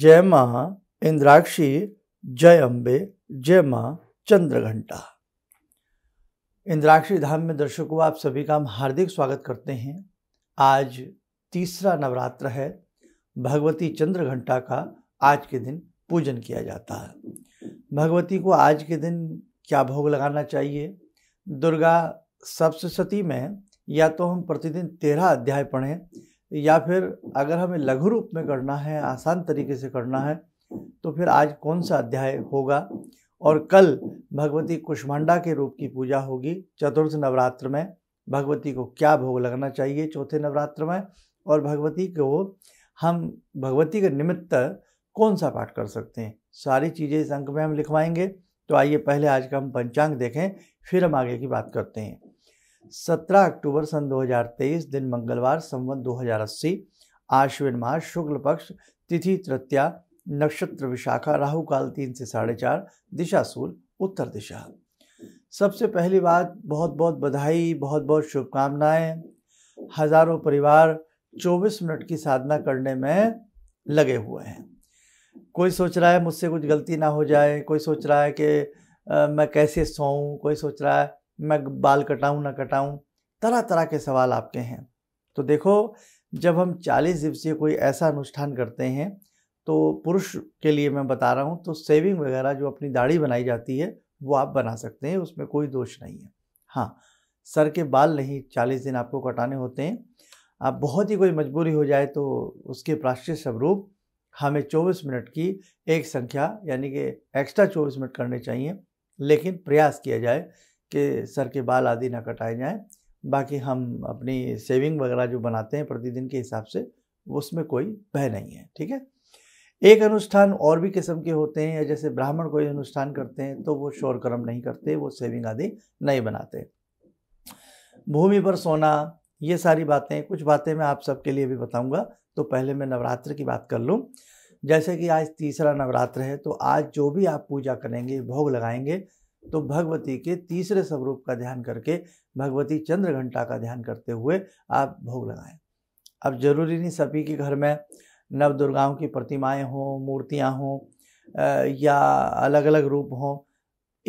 जय माँ इंद्राक्षी जय अम्बे जय माँ चंद्रघंटा इंद्राक्षी धाम में दर्शकों आप सभी का हम हार्दिक स्वागत करते हैं आज तीसरा नवरात्र है भगवती चंद्रघंटा का आज के दिन पूजन किया जाता है भगवती को आज के दिन क्या भोग लगाना चाहिए दुर्गा सप्तशती में या तो हम प्रतिदिन तेरह अध्याय पढ़ें या फिर अगर हमें लघु रूप में करना है आसान तरीके से करना है तो फिर आज कौन सा अध्याय होगा और कल भगवती कुष्मांडा के रूप की पूजा होगी चतुर्थ नवरात्र में भगवती को क्या भोग लगना चाहिए चौथे नवरात्र में और भगवती को हम भगवती के निमित्त कौन सा पाठ कर सकते हैं सारी चीज़ें इस अंक में हम लिखवाएंगे तो आइए पहले आज का हम पंचांग देखें फिर हम आगे की बात करते हैं 17 अक्टूबर सन 2023 दिन मंगलवार संवत अस्सी आश्विन मास शुक्ल पक्ष तिथि तृतीया नक्षत्र विशाखा राहु काल तीन से साढ़े चार दिशा सूल उत्तर दिशा सबसे पहली बात बहुत बहुत बधाई बहुत बहुत शुभकामनाएं हजारों परिवार 24 मिनट की साधना करने में लगे हुए हैं कोई सोच रहा है मुझसे कुछ गलती ना हो जाए कोई सोच रहा है कि मैं कैसे सोऊं कोई सोच रहा है मैं बाल कटाऊं ना कटाऊं तरह तरह के सवाल आपके हैं तो देखो जब हम चालीस दिवसीय कोई ऐसा अनुष्ठान करते हैं तो पुरुष के लिए मैं बता रहा हूँ तो सेविंग वगैरह जो अपनी दाढ़ी बनाई जाती है वो आप बना सकते हैं उसमें कोई दोष नहीं है हाँ सर के बाल नहीं चालीस दिन आपको कटाने होते हैं आप बहुत ही कोई मजबूरी हो जाए तो उसके प्राश्चित स्वरूप हमें 24 मिनट की एक संख्या यानी कि एक्स्ट्रा 24 मिनट करने चाहिए लेकिन प्रयास किया जाए के सर के बाल आदि ना कटाए जाएँ बाकी हम अपनी सेविंग वगैरह जो बनाते हैं प्रतिदिन के हिसाब से उसमें कोई भय नहीं है ठीक है एक अनुष्ठान और भी किस्म के होते हैं या जैसे ब्राह्मण कोई अनुष्ठान करते हैं तो वो शोर कर्म नहीं करते वो सेविंग आदि नहीं बनाते भूमि पर सोना ये सारी बातें कुछ बातें मैं आप सबके लिए भी बताऊंगा तो पहले मैं नवरात्र की बात कर लूँ जैसे कि आज तीसरा नवरात्र है तो आज जो भी आप पूजा करेंगे भोग लगाएंगे तो भगवती के तीसरे स्वरूप का ध्यान करके भगवती चंद्र घंटा का ध्यान करते हुए आप भोग लगाएं अब जरूरी नहीं सभी के घर में नव दुर्गाओं की प्रतिमाएं हों मूर्तियां हों या अलग अलग रूप हों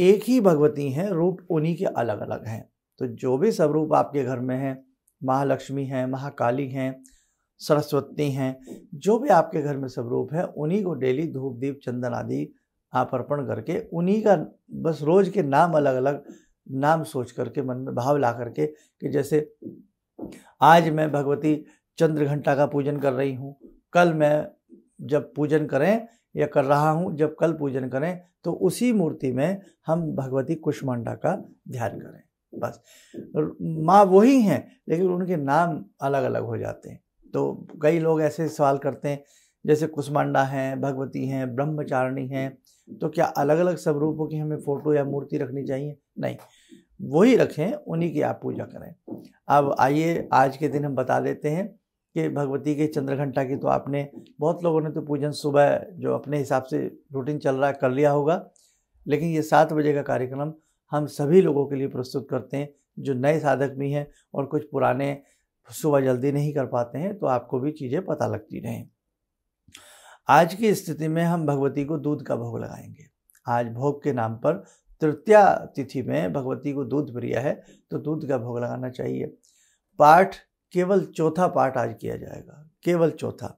एक ही भगवती हैं रूप उन्हीं के अलग अलग हैं तो जो भी स्वरूप आपके घर में हैं महालक्ष्मी हैं महाकाली हैं सरस्वती हैं जो भी आपके घर में स्वरूप है उन्हीं को डेली धूप दीप चंदन आदि आप अर्पण करके उन्हीं का बस रोज के नाम अलग अलग नाम सोच करके मन में भाव ला करके कि जैसे आज मैं भगवती चंद्र घंटा का पूजन कर रही हूँ कल मैं जब पूजन करें या कर रहा हूँ जब कल पूजन करें तो उसी मूर्ति में हम भगवती कुष्मांडा का ध्यान करें बस माँ वही हैं लेकिन उनके नाम अलग अलग हो जाते हैं तो कई लोग ऐसे सवाल करते हैं जैसे कुसमांडा हैं भगवती हैं ब्रह्मचारिणी हैं तो क्या अलग अलग स्वरूपों की हमें फ़ोटो या मूर्ति रखनी चाहिए नहीं वही रखें उन्हीं की आप पूजा करें अब आइए आज के दिन हम बता देते हैं कि भगवती के चंद्र घंटा की तो आपने बहुत लोगों ने तो पूजन सुबह जो अपने हिसाब से रूटीन चल रहा है कर लिया होगा लेकिन ये सात बजे का कार्यक्रम हम सभी लोगों के लिए प्रस्तुत करते हैं जो नए साधक भी हैं और कुछ पुराने सुबह जल्दी नहीं कर पाते हैं तो आपको भी चीज़ें पता लगती रहें आज की स्थिति में हम भगवती को दूध का भोग लगाएंगे आज भोग के नाम पर तृतीया तिथि में भगवती को दूध प्रिय है तो दूध का भोग लगाना चाहिए पाठ केवल चौथा पाठ आज किया जाएगा केवल चौथा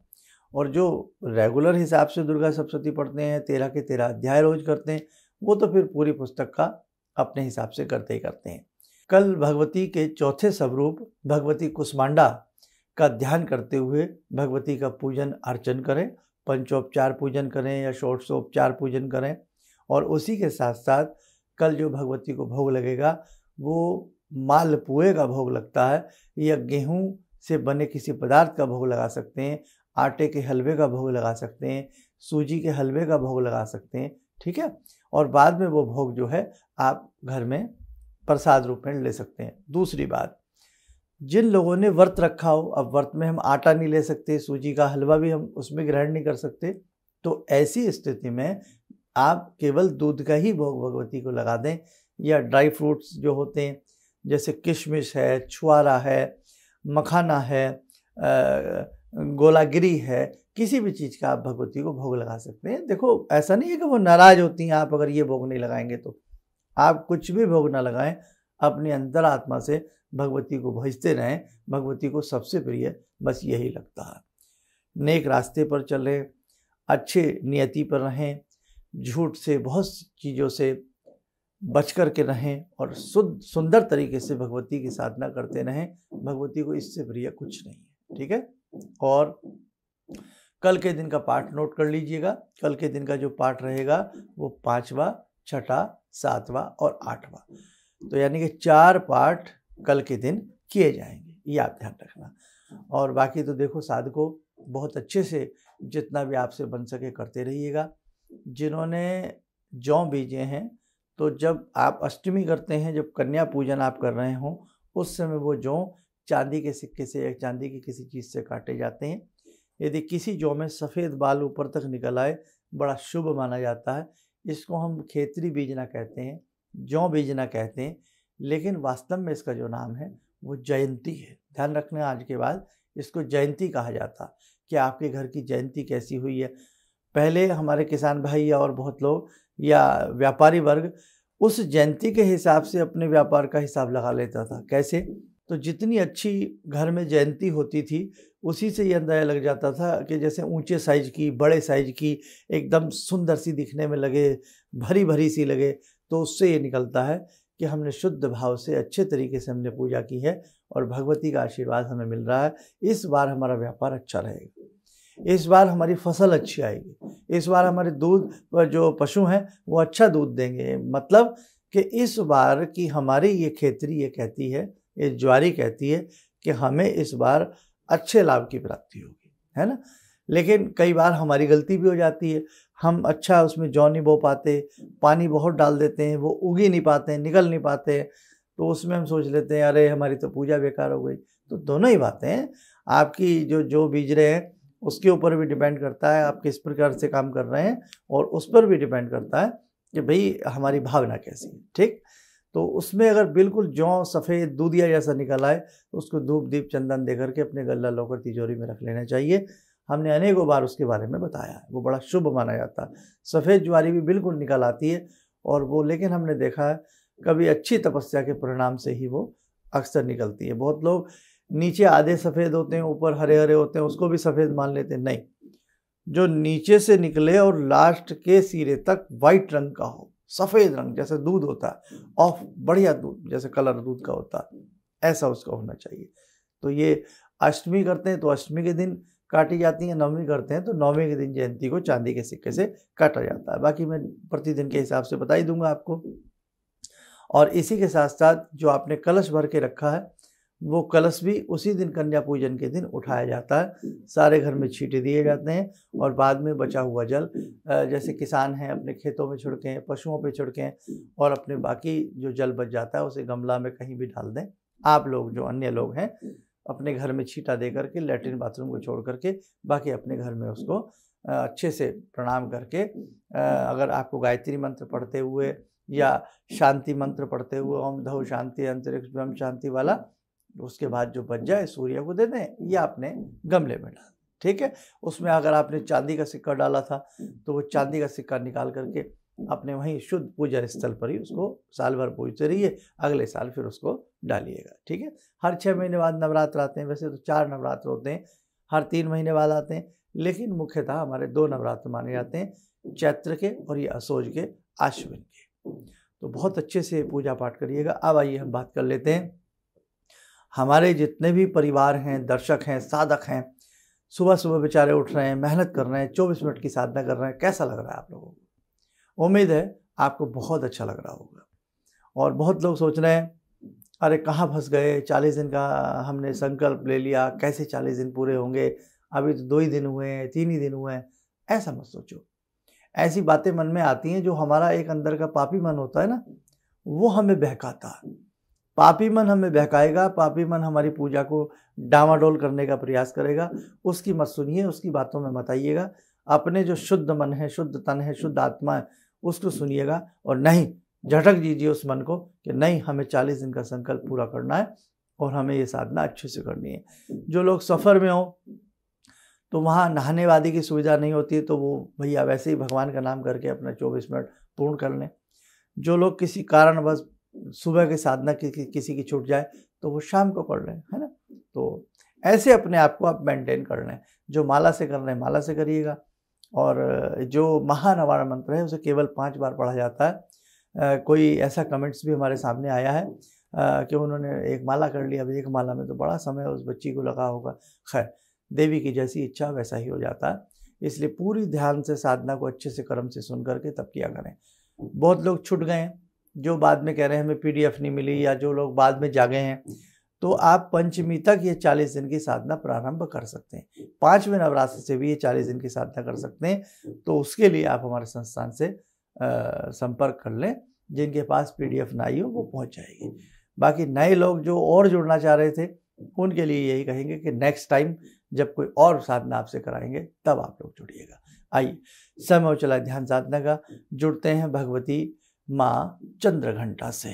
और जो रेगुलर हिसाब से दुर्गा सप्तती पढ़ते हैं तेरह के तेरह अध्याय रोज करते हैं वो तो फिर पूरी पुस्तक का अपने हिसाब से करते ही करते हैं कल भगवती के चौथे स्वरूप भगवती कुष्मांडा का ध्यान करते हुए भगवती का पूजन अर्चन करें पंचोपचार पूजन करें या षोडशोपचार पूजन करें और उसी के साथ साथ कल जो भगवती को भोग लगेगा वो मालपुए का भोग लगता है या गेहूं से बने किसी पदार्थ का भोग लगा सकते हैं आटे के हलवे का भोग लगा सकते हैं सूजी के हलवे का भोग लगा सकते हैं ठीक है और बाद में वो भोग जो है आप घर में प्रसाद रूप में ले सकते हैं दूसरी बात जिन लोगों ने व्रत रखा हो अब व्रत में हम आटा नहीं ले सकते सूजी का हलवा भी हम उसमें ग्रहण नहीं कर सकते तो ऐसी स्थिति में आप केवल दूध का ही भोग भगवती को लगा दें या ड्राई फ्रूट्स जो होते हैं जैसे किशमिश है छुआरा है मखाना है गोलागिरी है किसी भी चीज़ का आप भगवती को भोग लगा सकते हैं देखो ऐसा नहीं है कि वो नाराज़ होती हैं आप अगर ये भोग नहीं लगाएंगे तो आप कुछ भी भोग ना लगाएं अपनी आत्मा से भगवती को भजते रहें भगवती को सबसे प्रिय बस यही लगता है नेक रास्ते पर चलें अच्छे नियति पर रहें झूठ से बहुत चीज़ों से बच कर के रहें और शुद्ध सुंदर तरीके से भगवती की साधना करते रहें भगवती को इससे प्रिय कुछ नहीं है ठीक है और कल के दिन का पाठ नोट कर लीजिएगा कल के दिन का जो पाठ रहेगा वो पाँचवा छठा सातवा और आठवा तो यानी कि चार पाठ कल के दिन किए जाएंगे ये आप ध्यान रखना और बाकी तो देखो साधको बहुत अच्छे से जितना भी आपसे बन सके करते रहिएगा जिन्होंने जौ बीजे हैं तो जब आप अष्टमी करते हैं जब कन्या पूजन आप कर रहे हों उस समय वो जौ चांदी के सिक्के से या चांदी की किसी चीज़ से काटे जाते हैं यदि किसी जौ में सफ़ेद बाल ऊपर तक निकल आए बड़ा शुभ माना जाता है इसको हम खेतरी बीजना कहते हैं जौ बीजना कहते हैं लेकिन वास्तव में इसका जो नाम है वो जयंती है ध्यान रखना आज के बाद इसको जयंती कहा जाता कि आपके घर की जयंती कैसी हुई है पहले हमारे किसान भाई या और बहुत लोग या व्यापारी वर्ग उस जयंती के हिसाब से अपने व्यापार का हिसाब लगा लेता था कैसे तो जितनी अच्छी घर में जयंती होती थी उसी से ये अंदाज़ा लग जाता था कि जैसे ऊंचे साइज की बड़े साइज की एकदम सुंदर सी दिखने में लगे भरी भरी सी लगे तो उससे ये निकलता है कि हमने शुद्ध भाव से अच्छे तरीके से हमने पूजा की है और भगवती का आशीर्वाद हमें मिल रहा है इस बार हमारा व्यापार अच्छा रहेगा इस बार हमारी फसल अच्छी आएगी इस बार हमारे दूध जो पशु हैं वो अच्छा दूध देंगे मतलब कि इस बार की हमारी ये खेतरी ये कहती है ये ज्वारी कहती है कि हमें इस बार अच्छे लाभ की प्राप्ति होगी है ना लेकिन कई बार हमारी गलती भी हो जाती है हम अच्छा उसमें जौ नहीं बो पाते पानी बहुत डाल देते हैं वो उगी नहीं पाते निकल नहीं पाते तो उसमें हम सोच लेते हैं अरे हमारी तो पूजा बेकार हो गई तो दोनों ही बातें आपकी जो जो बीज रहे हैं उसके ऊपर भी डिपेंड करता है आप किस प्रकार से काम कर रहे हैं और उस पर भी डिपेंड करता है कि भाई हमारी भावना कैसी है ठीक तो उसमें अगर बिल्कुल जौ सफ़ेद दूधिया जैसा निकल आए तो उसको धूप दीप चंदन दे करके अपने गला लौकर तिजोरी में रख लेना चाहिए हमने अनेकों बार उसके बारे में बताया है वो बड़ा शुभ माना जाता है सफ़ेद ज्वारी भी बिल्कुल निकल आती है और वो लेकिन हमने देखा है कभी अच्छी तपस्या के परिणाम से ही वो अक्सर निकलती है बहुत लोग नीचे आधे सफ़ेद होते हैं ऊपर हरे हरे होते हैं उसको भी सफ़ेद मान लेते हैं नहीं जो नीचे से निकले और लास्ट के सिरे तक वाइट रंग का हो सफ़ेद रंग जैसे दूध होता है ऑफ बढ़िया दूध जैसे कलर दूध का होता है ऐसा उसका होना चाहिए तो ये अष्टमी करते हैं तो अष्टमी के दिन काटी जाती हैं नौवीं करते हैं तो नौवीं के दिन जयंती को चांदी के सिक्के से काटा जाता है बाकी मैं प्रतिदिन के हिसाब से बता ही दूंगा आपको और इसी के साथ साथ जो आपने कलश भर के रखा है वो कलश भी उसी दिन कन्या पूजन के दिन उठाया जाता है सारे घर में छीटे दिए जाते हैं और बाद में बचा हुआ जल जैसे किसान हैं अपने खेतों में छिड़कें पशुओं पर छिड़कें और अपने बाकी जो जल बच जाता है उसे गमला में कहीं भी डाल दें आप लोग जो अन्य लोग हैं अपने घर में छीटा दे करके लेटरिन बाथरूम को छोड़ करके बाकी अपने घर में उसको अच्छे से प्रणाम करके अगर आपको गायत्री मंत्र पढ़ते हुए या शांति मंत्र पढ़ते हुए ओम धव शांति अंतरिक्ष ब्रह्म शांति वाला उसके बाद जो बच जाए सूर्य को दे दें या अपने गमले में डाल ठीक है उसमें अगर आपने चांदी का सिक्का डाला था तो वो चांदी का सिक्का निकाल करके अपने वहीं शुद्ध पूजा स्थल पर ही उसको साल भर पूजते रहिए अगले साल फिर उसको डालिएगा ठीक है हर छः महीने बाद नवरात्र आते हैं वैसे तो चार नवरात्र होते हैं हर तीन महीने बाद आते हैं लेकिन मुख्यतः हमारे दो नवरात्र माने जाते हैं चैत्र के और ये असोज के आश्विन के तो बहुत अच्छे से पूजा पाठ करिएगा अब आइए हम बात कर लेते हैं हमारे जितने भी परिवार हैं दर्शक हैं साधक हैं सुबह सुबह बेचारे उठ रहे हैं मेहनत कर रहे हैं चौबीस मिनट की साधना कर रहे हैं कैसा लग रहा है आप लोगों को उम्मीद है आपको बहुत अच्छा लग रहा होगा और बहुत लोग सोच रहे हैं अरे कहाँ फंस गए चालीस दिन का हमने संकल्प ले लिया कैसे चालीस दिन पूरे होंगे अभी तो दो ही दिन हुए हैं तीन ही दिन हुए हैं ऐसा मत सोचो ऐसी बातें मन में आती हैं जो हमारा एक अंदर का पापी मन होता है ना वो हमें बहकाता है पापी मन हमें बहकाएगा पापी मन हमारी पूजा को डामाडोल करने का प्रयास करेगा उसकी मत सुनिए उसकी बातों में मत आइएगा अपने जो शुद्ध मन है शुद्ध तन है शुद्ध हम्म। आत्मा है उसको सुनिएगा और नहीं झटक दीजिए उस मन को कि नहीं हमें चालीस दिन का संकल्प पूरा करना है और हमें ये साधना अच्छे से करनी है जो लोग सफ़र में हों तो वहाँ नहाने वादी की सुविधा नहीं होती है तो वो भैया वैसे ही भगवान का नाम करके अपना चौबीस मिनट पूर्ण कर लें जो लोग किसी कारणवश सुबह की साधना कि, कि, किसी की छूट जाए तो वो शाम को कर लें है ना तो ऐसे अपने आप को आप मेंटेन कर लें जो माला से कर रहे हैं माला से करिएगा और जो महानवारा मंत्र है उसे केवल पांच बार पढ़ा जाता है कोई ऐसा कमेंट्स भी हमारे सामने आया है कि उन्होंने एक माला कर लिया अभी एक माला में तो बड़ा समय उस बच्ची को लगा होगा खैर देवी की जैसी इच्छा वैसा ही हो जाता है इसलिए पूरी ध्यान से साधना को अच्छे से कर्म से सुन करके तब किया करें बहुत लोग छुट गए जो बाद में कह रहे हैं हमें पीडीएफ नहीं मिली या जो लोग बाद में जागे हैं तो आप पंचमी तक ये चालीस दिन की साधना प्रारंभ कर सकते हैं पाँचवें नवरात्र से भी ये चालीस दिन की साधना कर सकते हैं तो उसके लिए आप हमारे संस्थान से आ, संपर्क कर लें जिनके पास पी एफ ना आई हो वो पहुँच जाएगी बाकी नए लोग जो और जुड़ना चाह रहे थे उनके लिए यही कहेंगे कि नेक्स्ट टाइम जब कोई और साधना आपसे कराएंगे तब आप लोग जुड़िएगा आइए समय चला ध्यान साधना का जुड़ते हैं भगवती माँ चंद्रघंटा से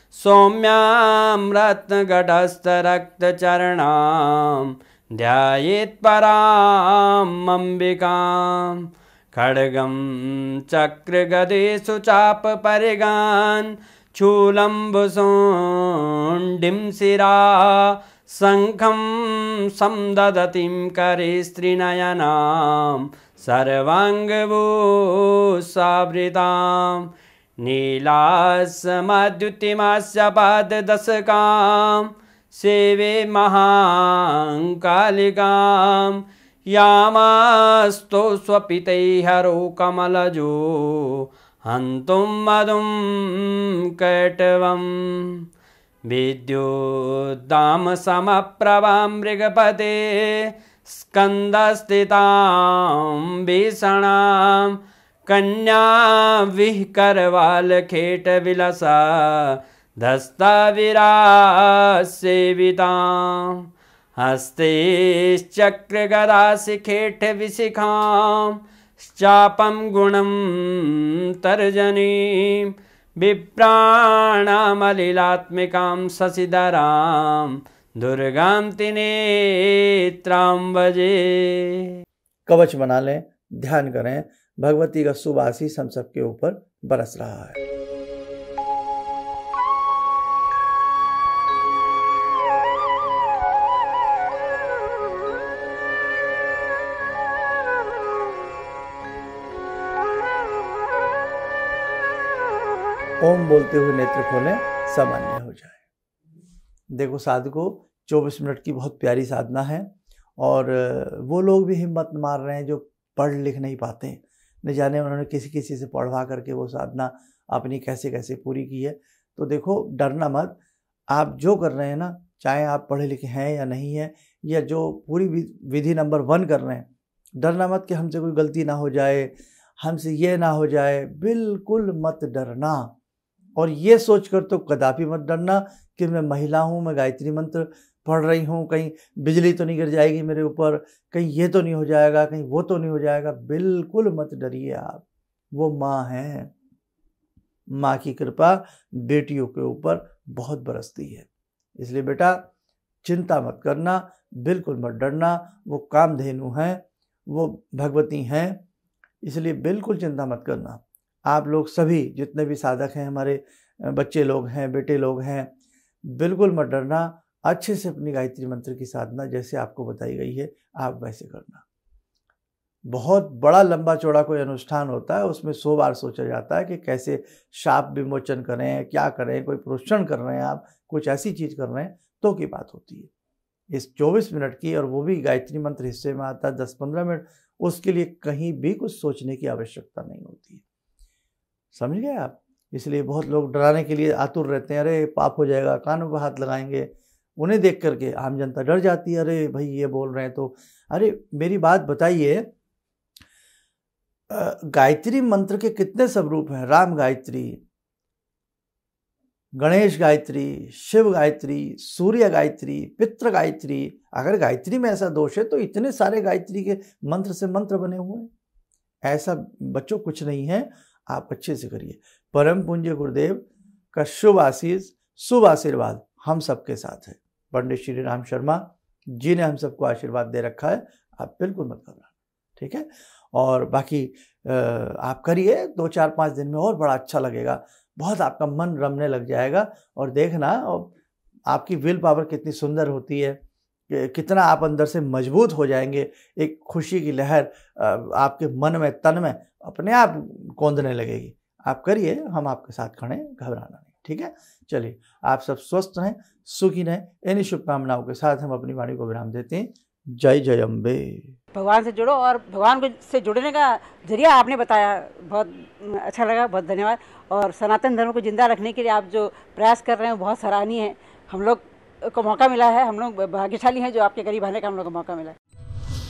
सौम्यां रत्नघटस्थरक्तचरणां पराम् अम्बिकां खड्गं चक्रगदेषु चापपरिगान् चूलम्बुसोण्डिं शिरा शङ्खं करे करिस्त्रिनयनां सर्वाङ्गभूसावृताम् नीलासमद्युतिमाशपदशकां सेवे महाङ्कालिकां यामास्तु स्वपितैहरो कमलजो हन्तुं मधुं कटवं मृगपते स्कन्दस्थितां भीषणाम् कन्या विह करवाल खेट विलसा धस्ता विरा सेविता हस्ते चक्र गदा सिखेठ विशिखाम चापम गुणम तर्जनी विप्राणामलिलात्मिकां शशिधरां दुर्गा तिनेत्रां कवच बना लें ध्यान करें भगवती का शुभ आशीष हम सबके ऊपर बरस रहा है ओम बोलते हुए नेत्र खोलें सामान्य हो जाए देखो साधको 24 मिनट की बहुत प्यारी साधना है और वो लोग भी हिम्मत मार रहे हैं जो पढ़ लिख नहीं पाते न जाने उन्होंने किसी किसी से पढ़वा करके वो साधना अपनी कैसे कैसे पूरी की है तो देखो डरना मत आप जो कर रहे हैं ना चाहे आप पढ़े लिखे हैं या नहीं हैं या जो पूरी विधि नंबर वन कर रहे हैं डरना मत कि हमसे कोई गलती ना हो जाए हमसे ये ना हो जाए बिल्कुल मत डरना और ये सोचकर तो कदापि मत डरना कि मैं महिला हूँ मैं गायत्री मंत्र पढ़ रही हूँ कहीं बिजली तो नहीं गिर जाएगी मेरे ऊपर कहीं ये तो नहीं हो जाएगा कहीं वो तो नहीं हो जाएगा बिल्कुल मत डरिए आप वो माँ हैं माँ की कृपा बेटियों के ऊपर बहुत बरसती है इसलिए बेटा चिंता मत करना बिल्कुल मत डरना वो कामधेनु हैं वो भगवती हैं इसलिए बिल्कुल चिंता मत करना आप लोग सभी जितने भी साधक हैं हमारे बच्चे लोग हैं बेटे लोग हैं बिल्कुल मत डरना अच्छे से अपनी गायत्री मंत्र की साधना जैसे आपको बताई गई है आप वैसे करना बहुत बड़ा लंबा चौड़ा कोई अनुष्ठान होता है उसमें सौ बार सोचा जाता है कि कैसे शाप विमोचन करें क्या करें कोई प्रोषण कर रहे हैं आप कुछ ऐसी चीज़ कर रहे हैं तो की बात होती है इस 24 मिनट की और वो भी गायत्री मंत्र हिस्से में आता है दस पंद्रह मिनट उसके लिए कहीं भी कुछ सोचने की आवश्यकता नहीं होती है समझ गए आप इसलिए बहुत लोग डराने के लिए आतुर रहते हैं अरे पाप हो जाएगा कानों पर हाथ लगाएंगे उन्हें देख करके आम जनता डर जाती है अरे भाई ये बोल रहे हैं तो अरे मेरी बात बताइए गायत्री मंत्र के कितने स्वरूप हैं राम गायत्री गणेश गायत्री शिव गायत्री सूर्य गायत्री पित्र गायत्री अगर गायत्री में ऐसा दोष है तो इतने सारे गायत्री के मंत्र से मंत्र बने हुए हैं ऐसा बच्चों कुछ नहीं है आप अच्छे से करिए परम पूज्य गुरुदेव का शुभ आशीष शुभ आशीर्वाद हम सबके साथ है पंडित श्री राम शर्मा जी ने हम सबको आशीर्वाद दे रखा है आप बिल्कुल मत घबराना ठीक है और बाकी आप करिए दो चार पाँच दिन में और बड़ा अच्छा लगेगा बहुत आपका मन रमने लग जाएगा और देखना और आपकी विल पावर कितनी सुंदर होती है कितना आप अंदर से मजबूत हो जाएंगे एक खुशी की लहर आपके मन में तन में अपने आप कोंदने लगेगी आप करिए हम आपके साथ खड़े घबराना नहीं ठीक है चलिए आप सब स्वस्थ रहें सुखी रहें इन्हीं शुभकामनाओं के साथ हम अपनी वाणी को विराम देते हैं जय जय अम्बे भगवान से जुड़ो और भगवान को से जुड़ने का जरिया आपने बताया बहुत अच्छा लगा बहुत धन्यवाद और सनातन धर्म को जिंदा रखने के लिए आप जो प्रयास कर रहे हैं बहुत सराहनीय है हम लोग को मौका मिला है हम लोग भाग्यशाली हैं जो आपके गरीब आने का हम लोग को मौका मिला है